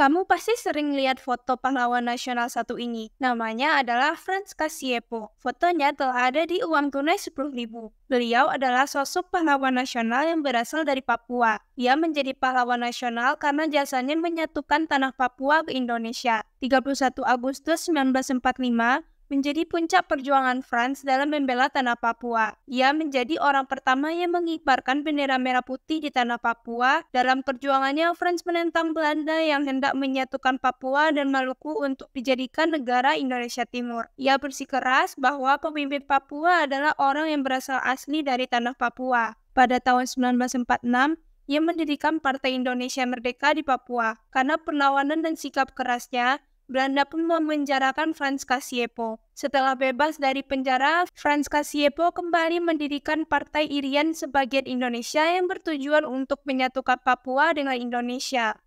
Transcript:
Kamu pasti sering lihat foto pahlawan nasional satu ini. Namanya adalah Franz Kasiepo. Fotonya telah ada di uang tunai ribu. Beliau adalah sosok pahlawan nasional yang berasal dari Papua. Ia menjadi pahlawan nasional karena jasanya menyatukan tanah Papua ke Indonesia. 31 Agustus 1945, menjadi puncak perjuangan Franz dalam membela tanah Papua. Ia menjadi orang pertama yang mengibarkan bendera merah putih di tanah Papua. Dalam perjuangannya, Franz menentang Belanda yang hendak menyatukan Papua dan Maluku untuk dijadikan negara Indonesia Timur. Ia bersikeras bahwa pemimpin Papua adalah orang yang berasal asli dari tanah Papua. Pada tahun 1946, ia mendirikan Partai Indonesia Merdeka di Papua. Karena perlawanan dan sikap kerasnya, Belanda pun memenjarakan Franz Kasiepo. Setelah bebas dari penjara, Franz Kasiepo kembali mendirikan Partai Irian sebagian Indonesia yang bertujuan untuk menyatukan Papua dengan Indonesia.